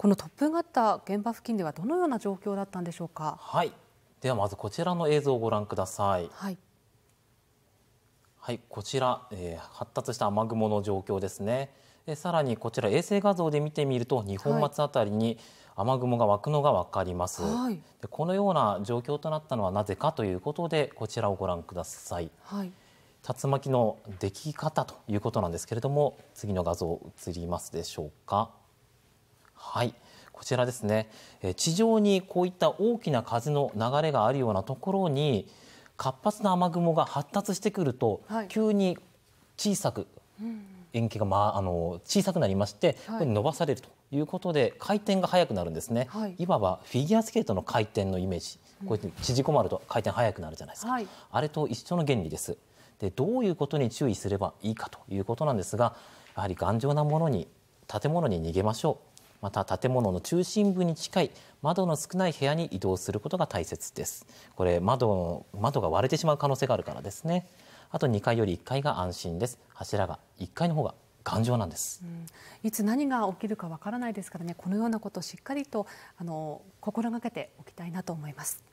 この突風があった現場付近ではどのような状況だったんでしょうか。はい。ではまずこちらの映像をご覧ください。はい。はい、こちら、えー、発達した雨雲の状況ですね。えさらにこちら衛星画像で見てみると日本松あたりに雨雲が湧くのがわかります、はい、で。このような状況となったのはなぜかということでこちらをご覧ください。はい。竜巻の出来方ということなんですけれども次の画像映りますでしょうか。はい、こちらですね、地上にこういった大きな風の流れがあるようなところに活発な雨雲が発達してくると、はい、急に小さく円形が、まあ、あの小さくなりまして、はい、これ伸ばされるということで回転が速くなるんですね、はい、いわばフィギュアスケートの回転のイメージ、こうやって縮こまると回転速くなるじゃないですか、はい、あれと一緒の原理です。でどういうことに注意すればいいかということなんですがやはり頑丈なものに建物に逃げましょう。また建物の中心部に近い窓の少ない部屋に移動することが大切です。これ窓窓が割れてしまう可能性があるからですね。あと2階より1階が安心です。柱が1階の方が頑丈なんです、うん、いつ何が起きるかわからないですからねこのようなことをしっかりとあの心がけておきたいなと思います